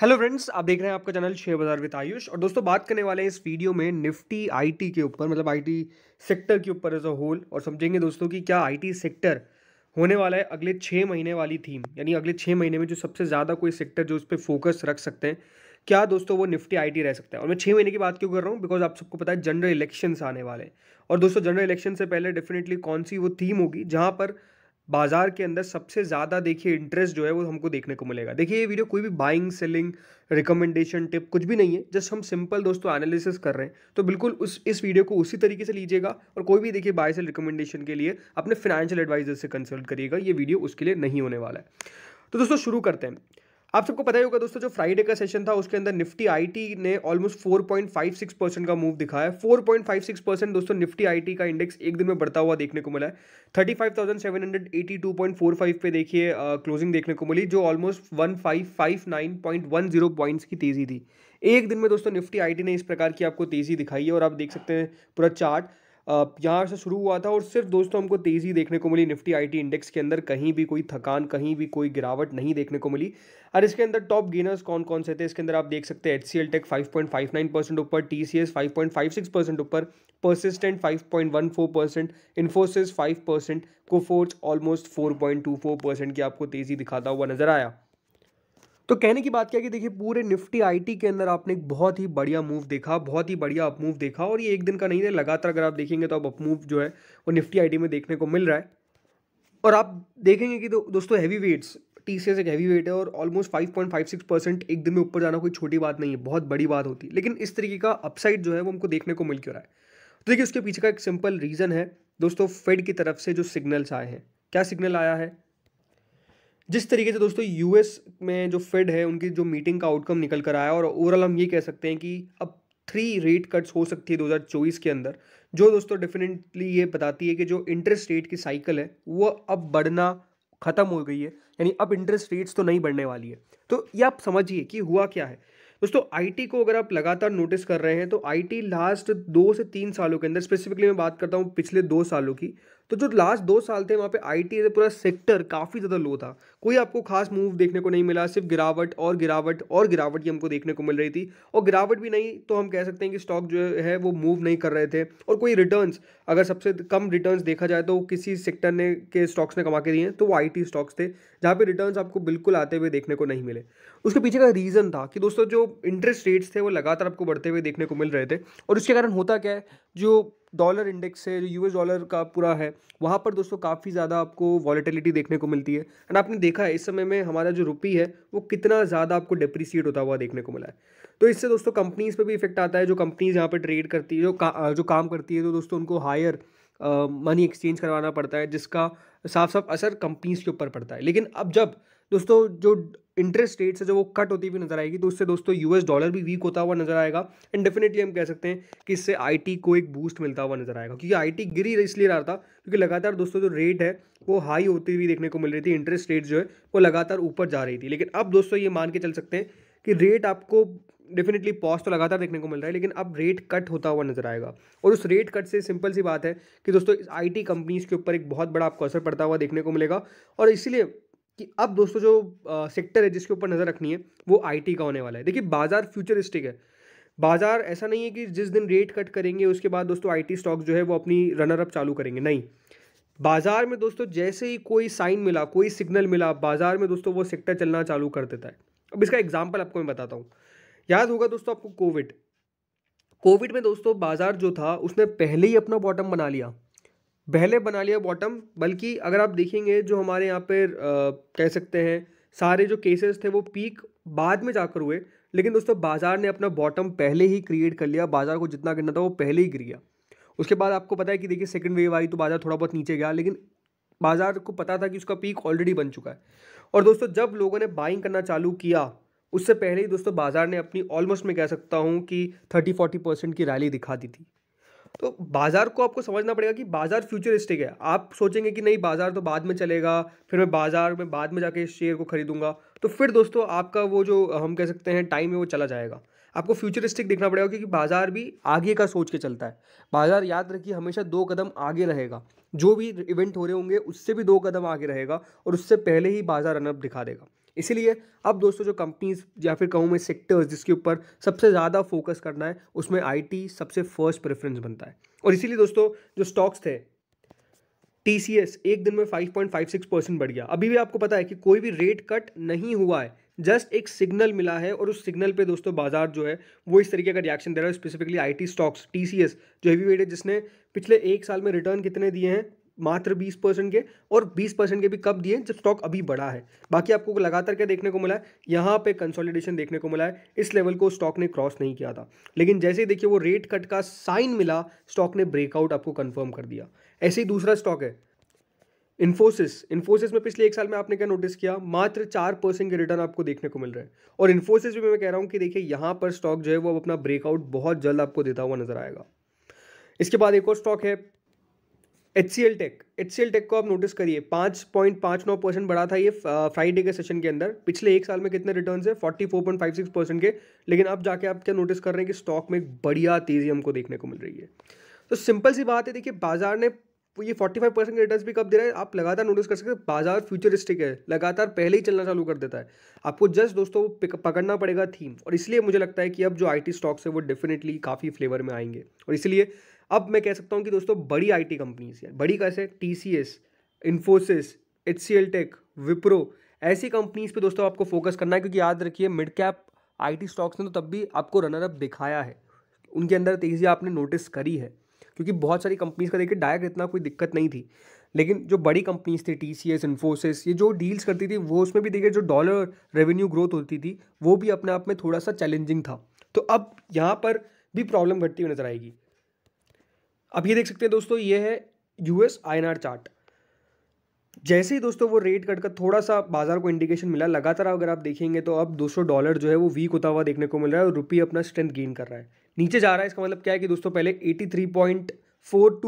hello friends आप देख रहे हैं आपका चैनल शेयर बाजार विद आयुष और दोस्तों बात करने वाले हैं इस वीडियो में निफ्टी आईटी के ऊपर मतलब आईटी सेक्टर के ऊपर एज अ होल और समझेंगे दोस्तों कि क्या आईटी सेक्टर होने वाला है अगले छः महीने वाली थीम यानी अगले छः महीने में जो सबसे ज़्यादा कोई सेक्टर जो उस पर फोकस रख सकते हैं क्या दोस्तों वो निफ्टी आईटी रह सकता है और मैं छः महीने की बात क्यों कर रहा हूँ बिकॉज आप सबको पता है जनरल इलेक्शंस आने वाले हैं और दोस्तों जनरल इलेक्शन से पहले डेफिनेटली कौन सी वो थीम होगी जहाँ पर बाज़ार के अंदर सबसे ज़्यादा देखिए इंटरेस्ट जो है वो हमको देखने को मिलेगा देखिए ये वीडियो कोई भी बाइंग सेलिंग रिकमेंडेशन टिप कुछ भी नहीं है जस्ट हम सिंपल दोस्तों एनालिसिस कर रहे हैं तो बिल्कुल उस इस वीडियो को उसी तरीके से लीजिएगा और कोई भी देखिए बाय सेल रिकमेंडेशन के लिए अपने फाइनेंशियल एडवाइजर से कंसल्ट करिएगा ये वीडियो उसके लिए नहीं होने वाला है तो दोस्तों शुरू करते हैं आप सबको पता ही होगा दोस्तों जो फ्राइडे का सेशन था उसके अंदर निफ्टी आईटी ने ऑलमोस्ट 4.56 परसेंट का मूव दिखाया 4.56 परसेंट दोस्तों निफ्टी आईटी का इंडेक्स एक दिन में बढ़ता हुआ देखने को मिला है थर्टी पे देखिए क्लोजिंग देखने को मिली जो ऑलमोस्ट वन पॉइंट्स की तेज़ी थी एक दिन में दोस्तों निफ्टी आईटी ने इस प्रकार की आपको तेज़ी दिखाई है और आप देख सकते हैं पूरा चार्ट यहाँ से शुरू हुआ था और सिर्फ दोस्तों हमको तेज़ी देखने को मिली निफ्टी आईटी इंडेक्स के अंदर कहीं भी कोई थकान कहीं भी कोई गिरावट नहीं देखने को मिली और इसके अंदर टॉप गेनर्स कौन कौन से थे इसके अंदर आप देख सकते हैं H C L tech five point five nine percent ऊपर T C S five point five six percent ऊपर Persistent five point one four percent Infosys five percent Coforge almost four point two four percent की आपको तेज़ी दिखाता हुआ नजर आया तो कहने की बात क्या कि देखिए पूरे निफ्टी आईटी के अंदर आपने एक बहुत ही बढ़िया मूव देखा बहुत ही बढ़िया अपमूव देखा और ये एक दिन का नहीं है लगातार अगर आप देखेंगे तो अब अपमूव जो है वो निफ्टी आईटी में देखने को मिल रहा है और आप देखेंगे कि दो, दोस्तों heavy weights T C S एक हैवी वेट है और almost five point five six percent एक दिन में ऊपर जाना कोई छोटी बात नहीं है बहुत बड़ी बात होती है लेकिन इस तरीके का अपसाइड जो है वो हमको देखने को मिल क्यों रहा है तो देखिए उसके पीछे का एक सिंपल रीज़न है दोस्तों फेड की तरफ से जो सिग्नल्स आए हैं क्या सिग्नल आया है जिस तरीके से दोस्तों यूएस में जो फेड है उनकी जो मीटिंग का आउटकम निकल कर आया और ओवरऑल हम ये कह सकते हैं कि अब थ्री रेट कट्स हो सकती है चौबीस के अंदर जो दोस्तों डेफिनेटली ये बताती है कि जो इंटरेस्ट रेट की साइकिल है वो अब बढ़ना ख़त्म हो गई है यानी अब इंटरेस्ट रेट्स तो नहीं बढ़ने वाली है तो ये आप समझिए कि हुआ क्या है दोस्तों आईटी को अगर आप लगातार नोटिस कर रहे हैं तो आईटी लास्ट दो से तीन सालों के अंदर स्पेसिफिकली मैं बात करता हूँ पिछले दो सालों की तो जो लास्ट दो साल थे वहाँ पे आईटी टी पूरा सेक्टर काफ़ी ज़्यादा लो था कोई आपको खास मूव देखने को नहीं मिला सिर्फ गिरावट और गिरावट और गिरावट ही हमको देखने को मिल रही थी और गिरावट भी नहीं तो हम कह सकते हैं कि स्टॉक जो है वो मूव नहीं कर रहे थे और कोई रिटर्न्स अगर सबसे कम रिटर्न्स देखा जाए तो किसी सेक्टर ने के स्टॉक्स ने कमा के दिए तो वो आई स्टॉक्स थे जहाँ पर रिटर्न आपको बिल्कुल आते हुए देखने को नहीं मिले उसके पीछे का रीज़न था कि दोस्तों जो इंटरेस्ट रेट्स थे वो लगातार आपको बढ़ते हुए देखने को मिल रहे थे और उसके कारण होता क्या है जो डॉलर इंडेक्स है जो यूएस डॉलर का पूरा है वहाँ पर दोस्तों काफ़ी ज़्यादा आपको वॉलीटिलिटी देखने को मिलती है एंड आपने देखा है इस समय में हमारा जो रुपी है वो कितना ज़्यादा आपको डिप्रिसिएट होता हुआ देखने को मिला है तो इससे दोस्तों कंपनीज़ पर भी इफेक्ट आता है जो कंपनीज़ यहाँ पर ट्रेड करती है जो का, जो काम करती है तो दोस्तों उनको हायर मनी एक्सचेंज करवाना पड़ता है जिसका साफ साफ असर कंपनीज़ के ऊपर पड़ता है लेकिन अब जब दोस्तों जो इंटरेस्ट रेट से जब वो कट होती हुई नजर आएगी तो उससे दोस्तों यूएस डॉलर भी वीक होता हुआ नजर आएगा एंड डेफिनेटली हम कह सकते हैं कि इससे आईटी को एक बूस्ट मिलता हुआ नजर आएगा क्योंकि आईटी गिरी इसलिए रहा था क्योंकि लगातार दोस्तों जो रेट है वो हाई होती हुई देखने को मिल रही थी इंटरेस्ट रेट जो है वो लगातार ऊपर जा रही थी लेकिन अब दोस्तों ये मान के चल सकते हैं कि रेट आपको डेफिनेटली पॉज तो लगातार देखने को मिल रहा है लेकिन अब रेट कट होता हुआ नजर आएगा और उस रेट कट से सिंपल सी बात है कि दोस्तों आईटी कंपनीज के ऊपर एक बहुत बड़ा आपको असर पड़ता हुआ देखने को मिलेगा और इसीलिए कि अब दोस्तों जो आ, सेक्टर है जिसके ऊपर नज़र रखनी है वो आईटी का होने वाला है देखिए बाज़ार फ्यूचरिस्टिक है बाज़ार ऐसा नहीं है कि जिस दिन रेट कट करेंगे उसके बाद दोस्तों आईटी स्टॉक्स जो है वो अपनी रनर अप चालू करेंगे नहीं बाज़ार में दोस्तों जैसे ही कोई साइन मिला कोई सिग्नल मिला बाज़ार में दोस्तों वो सेक्टर चलना चालू कर देता है अब इसका एग्जाम्पल आपको मैं बताता हूँ याद होगा दोस्तों आपको कोविड कोविड में दोस्तों बाज़ार जो था उसने पहले ही अपना बॉटम बना लिया पहले बना लिया बॉटम बल्कि अगर आप देखेंगे जो हमारे यहाँ पर कह सकते हैं सारे जो केसेस थे वो पीक बाद में जाकर हुए लेकिन दोस्तों बाज़ार ने अपना बॉटम पहले ही क्रिएट कर लिया बाज़ार को जितना गिरना था वो पहले ही गिर गया उसके बाद आपको पता है कि देखिए सेकंड वेव आई तो बाज़ार थोड़ा बहुत नीचे गया लेकिन बाज़ार को पता था कि उसका पीक ऑलरेडी बन चुका है और दोस्तों जब लोगों ने बाइंग करना चालू किया उससे पहले ही दोस्तों बाज़ार ने अपनी ऑलमोस्ट मैं कह सकता हूँ कि थर्टी फोर्टी परसेंट की रैली दिखा दी थी तो बाज़ार को आपको समझना पड़ेगा कि बाज़ार फ्यूचरिस्टिक है आप सोचेंगे कि नहीं बाज़ार तो बाद में चलेगा फिर मैं बाज़ार में बाद में जाके शेयर को खरीदूंगा तो फिर दोस्तों आपका वो जो हम कह सकते हैं टाइम है वो चला जाएगा आपको फ्यूचरिस्टिक देखना पड़ेगा क्योंकि बाज़ार भी आगे का सोच के चलता है बाज़ार याद रखिए हमेशा दो कदम आगे रहेगा जो भी इवेंट हो रहे होंगे उससे भी दो कदम आगे रहेगा और उससे पहले ही बाज़ार रनअप दिखा देगा इसीलिए अब दोस्तों जो कंपनीज या फिर कहूँ मैं सेक्टर्स जिसके ऊपर सबसे ज़्यादा फोकस करना है उसमें आईटी सबसे फर्स्ट प्रेफरेंस बनता है और इसीलिए दोस्तों जो स्टॉक्स थे टी एक दिन में सिक्स परसेंट बढ़ गया अभी भी आपको पता है कि कोई भी रेट कट नहीं हुआ है जस्ट एक सिग्नल मिला है और उस सिग्नल पे दोस्तों बाजार जो है वो इस तरीके का रिएक्शन दे रहा है स्पेसिफिकली आईटी स्टॉक्स टीसीएस जो हैवी वेट है जिसने पिछले एक साल में रिटर्न कितने दिए हैं मात्र 20 परसेंट के और 20 परसेंट के भी कब दिए जब स्टॉक अभी बढ़ा है बाकी आपको लगातार क्या देखने को मिला है यहाँ पे कंसोलिडेशन देखने को मिला है इस लेवल को स्टॉक ने क्रॉस नहीं किया था लेकिन जैसे ही देखिए वो रेट कट का साइन मिला स्टॉक ने ब्रेकआउट आपको कन्फर्म कर दिया ऐसे ही दूसरा स्टॉक है इन्फोसिस इन्फोसिस में पिछले एक साल में आपने क्या नोटिस किया मात्र चार परसेंट के रिटर्न आपको देखने को मिल रहे हैं और इन्फोसिस भी मैं कह रहा हूँ कि देखिए यहाँ पर स्टॉक जो है वो अपना ब्रेकआउट बहुत जल्द आपको देता हुआ नजर आएगा इसके बाद एक और स्टॉक है H C L tech H C L tech को आप नोटिस करिए पाँच पॉइंट पाँच नौ परसेंट बढ़ा था ये फ्राइडे के सेशन के अंदर पिछले एक साल में कितने रिटर्न है forty four point five six percent के लेकिन अब जाके आप क्या नोटिस कर रहे हैं कि स्टॉक में बढ़िया तेज़ी हमको देखने को मिल रही है तो सिंपल सी बात है देखिए बाजार ने ये फोर्टी फाइव परसेंट रिटर्न भी कब दे रहा है आप लगातार नोटिस कर सकते हैं बाजार फ्यूचरिस्टिक है लगातार पहले ही चलना चालू कर देता है आपको जस्ट दोस्तों पकड़ना पड़ेगा थीम और इसलिए मुझे लगता है कि अब जो टी स्टॉक्स है वो डेफिनेटली काफ़ी फ्लेवर में आएंगे और इसलिए अब मैं कह सकता हूँ कि दोस्तों बड़ी आईटी कंपनीज यार बड़ी कैसे T C S Infosys H C L tech Wipro ऐसी कंपनीज पे दोस्तों आपको फोकस करना है क्योंकि याद रखिए मिड कैप आईटी स्टॉक्स ने तो तब भी आपको रनर अप दिखाया है उनके अंदर तेज़ी आपने नोटिस करी है क्योंकि बहुत सारी कंपनीज़ का देखिए डायरेक्ट इतना कोई दिक्कत नहीं थी लेकिन जो बड़ी कंपनीज थी टी सी एस इन्फोसिस ये जो डील्स करती थी वो उसमें भी देखिए जो डॉलर रेवेन्यू ग्रोथ होती थी वो भी अपने आप में थोड़ा सा चैलेंजिंग था तो अब यहाँ पर भी प्रॉब्लम घटती हुई नजर आएगी अब ये देख सकते हैं दोस्तों ये है यूएस आईएनआर चार्ट जैसे ही दोस्तों वो रेट कट थोड़ा सा बाजार को इंडिकेशन मिला लगातार अगर आप देखेंगे तो अब 200 डॉलर जो है वो वीक होता हुआ देखने को मिल रहा है और रुपये अपना स्ट्रेंथ गेन कर रहा है नीचे जा रहा है इसका मतलब क्या है कि दोस्तों पहले 83.42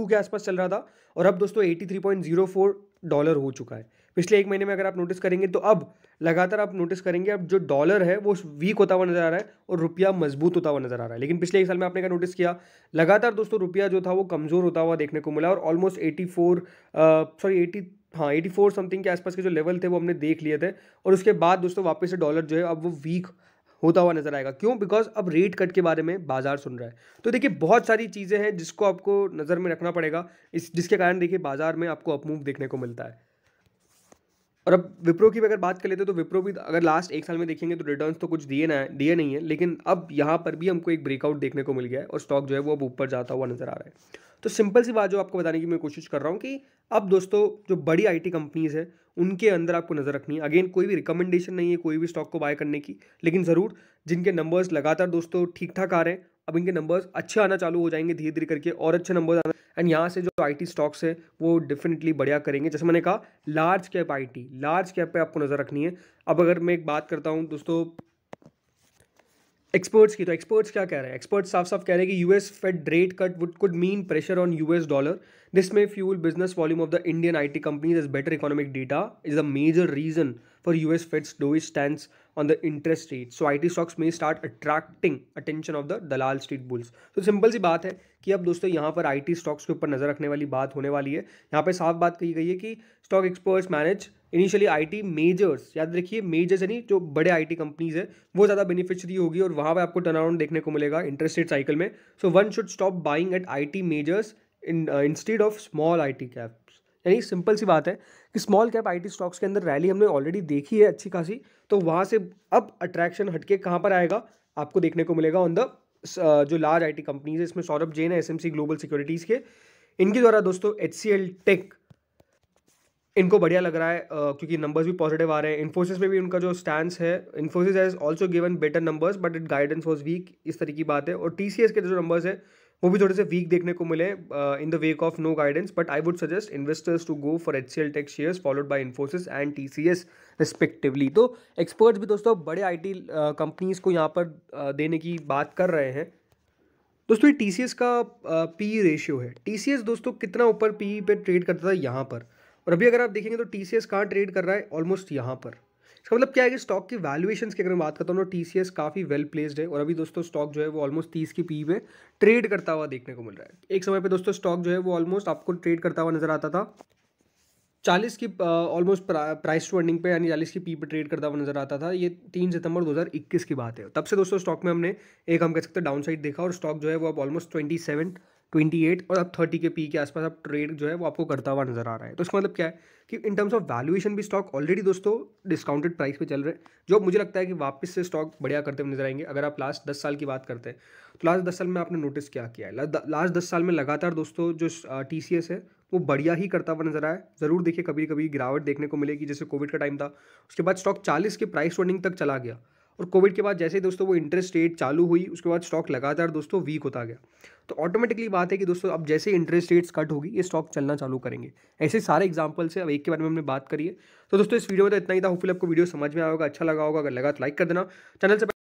के आसपास चल रहा था और अब दोस्तों 83.04 डॉलर हो चुका है पिछले एक महीने में अगर आप नोटिस करेंगे तो अब लगातार आप नोटिस करेंगे अब जो डॉलर है वो वीक होता हुआ नजर आ रहा है और रुपया मजबूत होता हुआ नजर आ रहा है लेकिन पिछले एक साल में आपने क्या नोटिस किया लगातार दोस्तों रुपया जो था वो कमज़ोर होता हुआ देखने को मिला और almost eighty four sorry eighty हाँ एटी फोर समथिंग के आसपास के जो लेवल थे वो हमने देख लिए थे और उसके बाद दोस्तों वापस से डॉलर जो है अब वो वीक होता हुआ नजर आएगा क्यों बिकॉज अब रेट कट के बारे में बाजार सुन रहा है तो देखिए बहुत सारी चीज़ें हैं जिसको आपको नज़र में रखना पड़ेगा इस जिसके कारण देखिए बाजार में आपको अपमूव देखने को मिलता है और अब विप्रो की अगर बात कर लेते हैं तो विप्रो भी अगर लास्ट एक साल में देखेंगे तो रिटर्न तो कुछ दिए ना दिए नहीं है लेकिन अब यहाँ पर भी हमको एक ब्रेकआउट देखने को मिल गया है और स्टॉक जो है वो अब ऊपर जाता हुआ नज़र आ रहा है तो सिंपल सी बात जो आपको बताने की मैं कोशिश कर रहा हूँ कि अब दोस्तों जो बड़ी आई कंपनीज़ है उनके अंदर आपको नज़र रखनी है अगेन कोई भी रिकमेंडेशन नहीं है कोई भी स्टॉक को बाय करने की लेकिन ज़रूर जिनके नंबर्स लगातार दोस्तों ठीक ठाक आ रहे हैं अब इनके नंबर्स अच्छे आना चालू हो जाएंगे धीरे धीरे करके और अच्छे नंबर आना एंड यहाँ से जो आईटी स्टॉक्स है वो डेफिनेटली बढ़िया करेंगे जैसे मैंने कहा large cap IT large cap पे आपको नज़र रखनी है अब अगर मैं एक बात करता हूँ दोस्तों एक्सपर्ट्स की तो एक्सपर्ट्स क्या कह रहे हैं एक्सपर्ट्स साफ साफ कह रहे हैं कि US fed rate cut would could mean pressure on US dollar this में fuel business volume of the Indian IT companies is better economic data is the major reason for US feds dovish stand on the interest rate so IT stocks may start attracting attention of the Dalal street bulls So simple सी बात है कि अब दोस्तों यहाँ पर IT stocks के ऊपर नज़र रखने वाली बात होने वाली है यहाँ पे साफ बात कही गई है कि stock experts manage initially IT majors याद रखिए मेजर्स यानी जो बड़े आईटी कंपनीज है वो ज़्यादा बेनिफिशरी होगी और वहाँ पर आपको अराउंड देखने को मिलेगा इंटरेस्ट रेट साइकिल में so one should stop buying at IT majors in instead of small IT cap यानी सिंपल सी बात है कि स्मॉल कैप आईटी स्टॉक्स के अंदर रैली हमने ऑलरेडी देखी है अच्छी खासी तो वहाँ से अब अट्रैक्शन हटके कहाँ पर आएगा आपको देखने को मिलेगा ऑन द जो लार्ज आई कंपनीज है इसमें सौरभ जैन है एस ग्लोबल सिक्योरिटीज़ के इनके द्वारा दोस्तों एच टेक इनको बढ़िया लग रहा है क्योंकि नंबर्स भी पॉजिटिव आ रहे हैं इन्फोसिस में भी उनका जो स्टैंड है Infosys has also given better numbers but it guidance was weak इस तरह की बात है और टीसीएस के जो नंबर्स है वो भी थोड़े से वीक देखने को मिले in the wake of no guidance but I would suggest investors to go for H C L techs shares followed by Infosys and T C S respectively तो एक्सपर्ट्स भी दोस्तों बड़े आई टी कंपनीज को यहाँ पर uh, देने की बात कर रहे हैं दोस्तों ये टी सी एस का पी uh, रेशियो है टी सी एस दोस्तों कितना ऊपर पी पे ट्रेड करता था यहाँ पर और अभी अगर आप देखेंगे तो टी सी एस कहाँ ट्रेड कर रहा है ऑलमोस्ट यहाँ पर इसका अच्छा, मतलब क्या है कि स्टॉक की वैल्यूएशन की अगर मैं बात करता हूँ टी सी काफ़ी वेल प्लेस्ड है और अभी दोस्तों स्टॉक जो है वो ऑलमोस्ट तीस की पी में ट्रेड करता हुआ देखने को मिल रहा है एक समय पर दोस्तों स्टॉक जो है वो ऑलमोस्ट आपको ट्रेड करता हुआ नजर आता था चालीस की ऑलमोस्ट प्राइस टू अर्निंग पे यानी चालीस की पी पे ट्रेड करता हुआ नजर आता था ये तीन सितंबर 2021 की बात है तब से दोस्तों स्टॉक में हमने एक हम कह सकते हैं डाउन साइड देखा और स्टॉक जो है वो अब almost twenty seven twenty eight और अब थर्टी के पी के आसपास आप ट्रेड जो है वो आपको करता हुआ नजर आ रहा है तो इसका मतलब क्या है कि इन टर्म्स ऑफ वैल्यूएशन भी स्टॉक ऑलरेडी दोस्तों डिस्काउंटेड प्राइस पे चल रहे हैं जो मुझे लगता है कि वापस से स्टॉक बढ़िया करते हुए नजर आएंगे अगर आप लास्ट दस साल की बात करते हैं तो लास्ट दस साल में आपने नोटिस क्या किया है लास्ट दस साल में लगातार दोस्तों जो टी सी एस है वो बढ़िया ही करता हुआ नजर आया ज़रूर देखिए कभी कभी गिरावट देखने को मिलेगी जैसे कोविड का टाइम था उसके बाद स्टॉक चालीस के प्राइस रनिंग तक चला गया और कोविड के बाद जैसे ही दोस्तों वो इंटरेस्ट रेट चालू हुई उसके बाद स्टॉक लगातार दोस्तों वीक होता गया तो ऑटोमेटिकली बात है कि दोस्तों अब जैसे इंटरेस्ट रेट्स कट होगी ये स्टॉक चलना चालू करेंगे ऐसे सारे एग्जाम्पल्स से अब एक के बारे में हमने बात करी है तो दोस्तों इस वीडियो में तो इतना ही था होपफुल आपको वीडियो समझ में आएगा अच्छा लगा होगा अगर लगा तो लाइक कर देना चैनल से